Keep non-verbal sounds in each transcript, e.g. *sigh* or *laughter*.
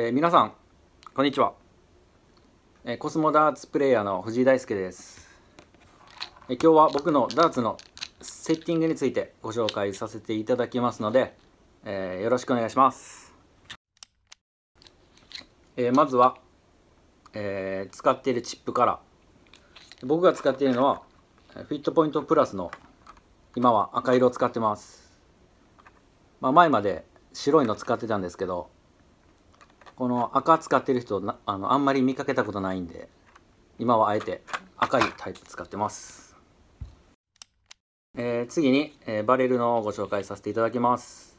えー、皆さんこんにちは、えー、コスモダーツプレイヤーの藤井大輔です、えー、今日は僕のダーツのセッティングについてご紹介させていただきますので、えー、よろしくお願いします、えー、まずは、えー、使っているチップから僕が使っているのはフィットポイントプラスの今は赤色を使ってます、まあ、前まで白いの使ってたんですけどこの赤使ってる人あのあんまり見かけたことないんで今はあえて赤いタイプ使ってます、えー、次に、えー、バレルのご紹介させていただきます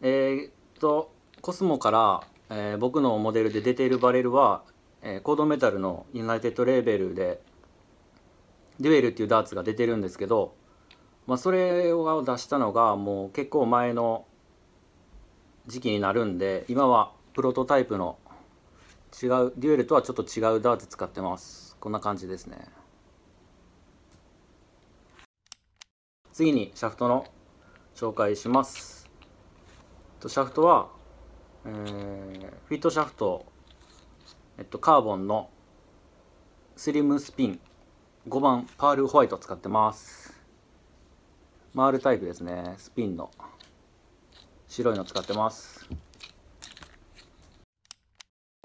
えー、っとコスモから、えー、僕のモデルで出ているバレルは、えー、コードメタルのユナイテッドレーベルでデュエルっていうダーツが出てるんですけど、まあ、それを出したのがもう結構前の時期になるんで今はプロトタイプの違うデュエルとはちょっと違うダーツ使ってますこんな感じですね次にシャフトの紹介しますシャフトは、えー、フィットシャフト、えっと、カーボンのスリムスピン5番パールホワイト使ってます回るタイプですねスピンの白いの使ってます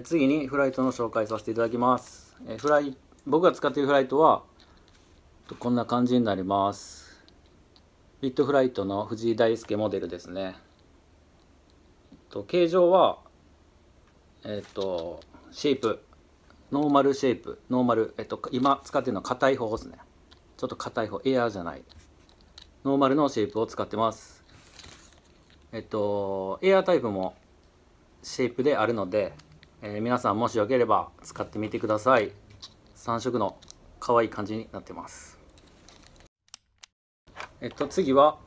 次にフライトの紹介させていただきます。えフライ僕が使っているフライトはこんな感じになります。ビットフライトの藤井大輔モデルですね。と形状は、えっ、と、シェイプ、ノーマルシェイプ、ノーマル、えっ、と、今使ってるのは硬い方ですね。ちょっと硬い方、エアーじゃない。ノーマルのシェイプを使ってます。えっ、と、エアータイプもシェイプであるので、えー、皆さんもしよければ使ってみてください3色の可愛い感じになってますえっと次は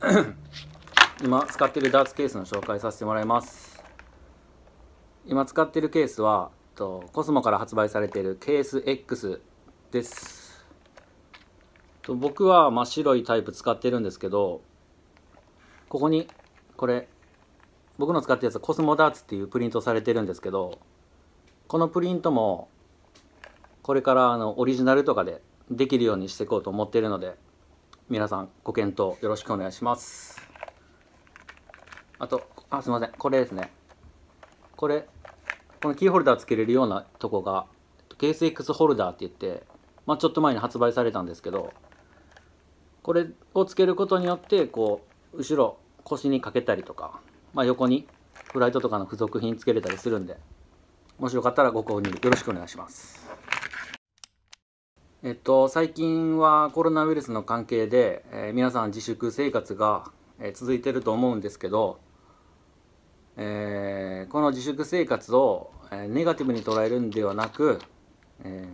*clears throat* 今使ってるダーツケースの紹介させてもらいます今使ってるケースは、えっと、コスモから発売されているケース X ですと僕は真っ白いタイプ使ってるんですけどここにこれ僕の使ってるやつはコスモダーツっていうプリントされてるんですけどこのプリントもこれからあのオリジナルとかでできるようにしていこうと思っているので皆さんご検討よろしくお願いしますあとあすいませんこれですねこれこのキーホルダーつけれるようなとこがケース X ホルダーって言って、まあ、ちょっと前に発売されたんですけどこれをつけることによってこう後ろ腰にかけたりとか、まあ、横にフライトとかの付属品つけれたりするんでもしよかったらご購入よろしくお願いします。えっと、最近はコロナウイルスの関係で、えー、皆さん自粛生活が、えー、続いてると思うんですけど、えー、この自粛生活を、えネガティブに捉えるんではなく、え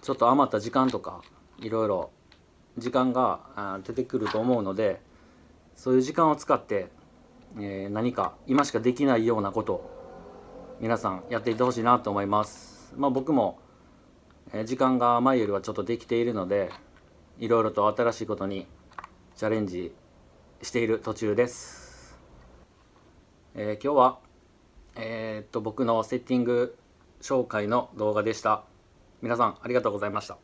ちょっと余った時間とかいろいろ時間が出てくると思うのでそういう時間を使って、え何か今しかできないようなこと皆さんやっていってほしいなと思います。まあ、僕も時間が前よりはちょっとできているのでいろいろと新しいことにチャレンジしている途中です。えー、今日は、えー、っと僕のセッティング紹介の動画でした。皆さんありがとうございました。